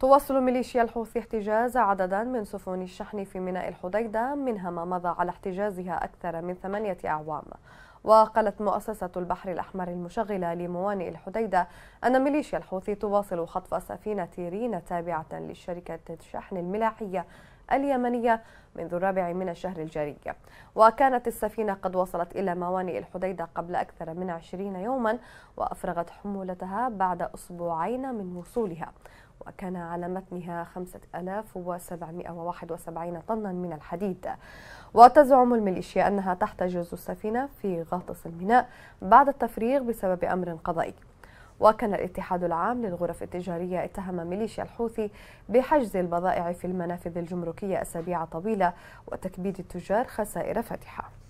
تواصل ميليشيا الحوثي احتجاز عددا من سفن الشحن في ميناء الحديدة منها ما مضى على احتجازها أكثر من ثمانية أعوام وقالت مؤسسة البحر الأحمر المشغلة لموانئ الحديدة أن ميليشيا الحوثي تواصل خطف سفينة رين تابعة لشركة الشحن الملاحية اليمنية منذ الرابع من الشهر الجاري وكانت السفينة قد وصلت إلى موانئ الحديدة قبل أكثر من عشرين يوما وأفرغت حمولتها بعد أسبوعين من وصولها وكان على متنها 5771 طنا من الحديد وتزعم الميليشيا أنها تحتجز السفينة في غاطس الميناء بعد التفريغ بسبب أمر قضائي وكان الاتحاد العام للغرف التجارية اتهم ميليشيا الحوثي بحجز البضائع في المنافذ الجمركية أسابيع طويلة وتكبيد التجار خسائر فادحة